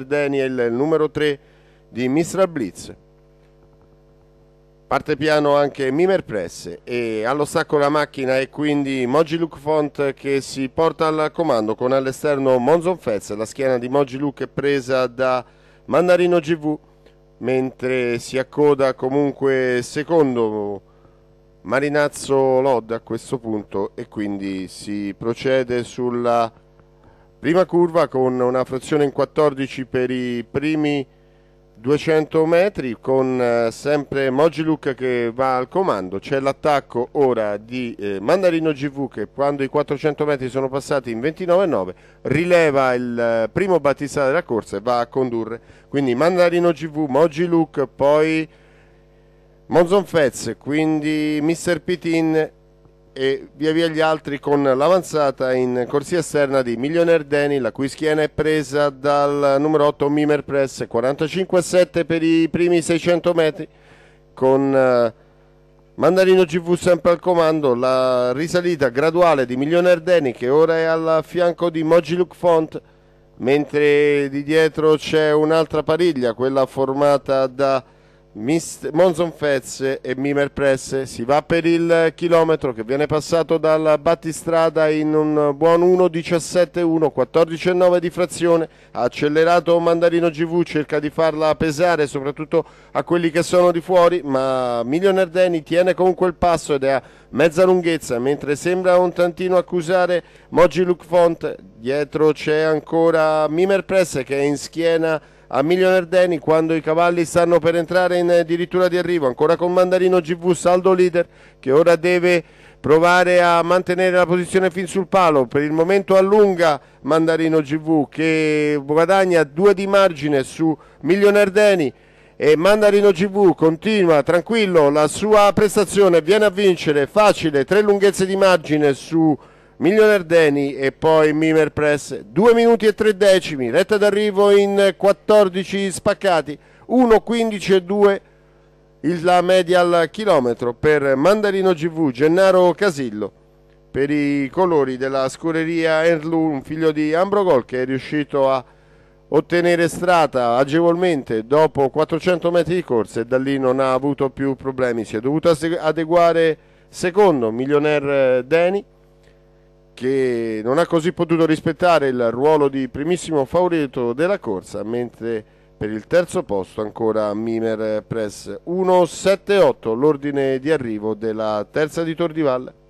Daniel, numero 3 di Mistra Blitz. Parte piano anche Mimer Press e allo stacco la macchina e quindi Moji Luke Font che si porta al comando con all'esterno Monzon Fez, la schiena di Moji Luke presa da Mandarino GV, mentre si accoda comunque secondo Marinazzo Lod a questo punto e quindi si procede sulla Prima curva con una frazione in 14 per i primi 200 metri con eh, sempre Mogiluc che va al comando, c'è l'attacco ora di eh, Mandarino GV che quando i 400 metri sono passati in 29,9 rileva il eh, primo battista della corsa e va a condurre, quindi Mandarino GV, Mogiluc, poi Monzon Fez, quindi Mr. Pitin e via via gli altri con l'avanzata in corsia esterna di Millionaire Danny, la cui schiena è presa dal numero 8 Mimer Press, 45-7 per i primi 600 metri con eh, Mandarino GV sempre al comando, la risalita graduale di Millionaire Danny che ora è al fianco di Moji Luke Font, mentre di dietro c'è un'altra pariglia, quella formata da Mist- Monzon Fez e Mimer Press si va per il chilometro che viene passato dal battistrada in un buon 1.17.1 14.9 di frazione ha accelerato Mandarino GV cerca di farla pesare soprattutto a quelli che sono di fuori ma Millionaire Deni tiene comunque il passo ed è a mezza lunghezza mentre sembra un tantino accusare Moji Luc Font dietro c'è ancora Mimer Press che è in schiena a Miliardeni quando i cavalli stanno per entrare in eh, dirittura di arrivo, ancora con Mandarino GV, saldo leader che ora deve provare a mantenere la posizione fin sul palo, per il momento allunga Mandarino GV che guadagna due di margine su Miliardeni e Mandarino GV continua tranquillo la sua prestazione, viene a vincere facile, tre lunghezze di margine su Miliardeni Millionaire Deni e poi Mimer Press 2 minuti e 3 decimi, retta d'arrivo in 14 spaccati, 1, 15 e 2 la media al chilometro per Mandarino GV Gennaro Casillo per i colori della scureria Erlu, un figlio di Ambrogol che è riuscito a ottenere strada agevolmente dopo 400 metri di corsa e da lì non ha avuto più problemi, si è dovuto adeguare secondo Millionaire Deni che non ha così potuto rispettare il ruolo di primissimo favorito della corsa, mentre per il terzo posto ancora Mimer Press 178, l'ordine di arrivo della terza di Tor